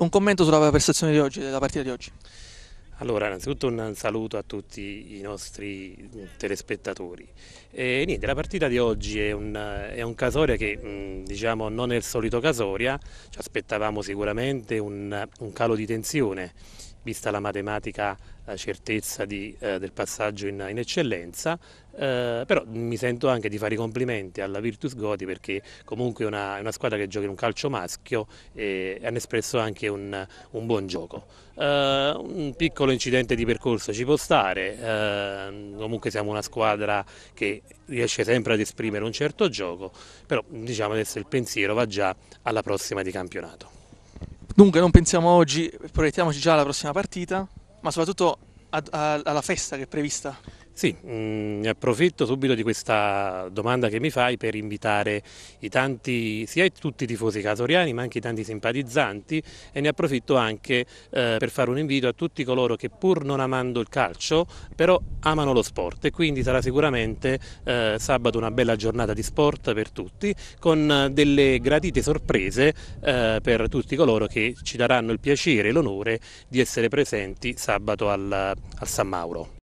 Un commento sulla prestazione di oggi, della partita di oggi. Allora, innanzitutto un saluto a tutti i nostri telespettatori. E, niente, la partita di oggi è un, è un Casoria che diciamo, non è il solito Casoria, ci aspettavamo sicuramente un, un calo di tensione vista la matematica certezza di, eh, del passaggio in, in eccellenza, eh, però mi sento anche di fare i complimenti alla Virtus Goti perché comunque è una, una, squadra che gioca in un calcio maschio e hanno espresso anche un, un buon gioco. Eh, un piccolo incidente di percorso ci può stare, eh, comunque siamo una squadra che riesce sempre ad esprimere un certo gioco, però diciamo adesso il pensiero va già alla prossima di campionato. Dunque non pensiamo oggi, proiettiamoci già alla prossima partita, ma soprattutto a, a, alla festa che è prevista sì, mh, mm, approfitto subito di questa domanda che mi fai per invitare i tanti, sia tutti i tifosi casoriani ma anche i tanti simpatizzanti e ne approfitto anche eh, per fare un invito a tutti coloro che pur non amando il calcio però amano lo sport e quindi sarà sicuramente eh, sabato una bella giornata di sport per tutti con delle gradite sorprese eh, per tutti coloro che ci daranno il piacere e l'onore di essere presenti sabato al, al San Mauro.